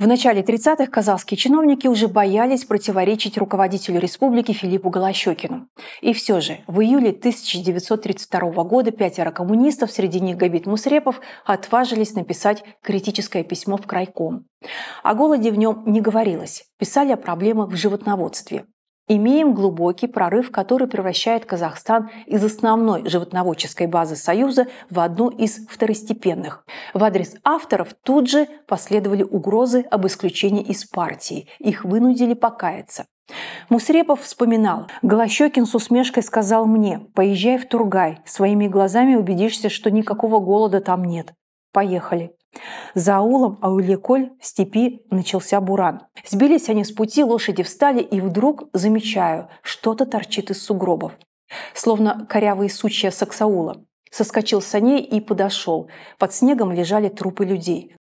В начале 30-х казахские чиновники уже боялись противоречить руководителю республики Филиппу Голощекину. И все же в июле 1932 года пятеро коммунистов, среди них Габит Мусрепов, отважились написать критическое письмо в крайком. О голоде в нем не говорилось, писали о проблемах в животноводстве имеем глубокий прорыв, который превращает Казахстан из основной животноводческой базы Союза в одну из второстепенных. В адрес авторов тут же последовали угрозы об исключении из партии. Их вынудили покаяться. Мусрепов вспоминал. Голощекин с усмешкой сказал мне, поезжай в Тургай, своими глазами убедишься, что никакого голода там нет. Поехали. За аулом Аулеколь в степи начался буран. Сбились они с пути, лошади встали, и вдруг замечаю, что-то торчит из сугробов. Словно корявые сучья саксаула. Соскочил с саней и подошел. Под снегом лежали трупы людей.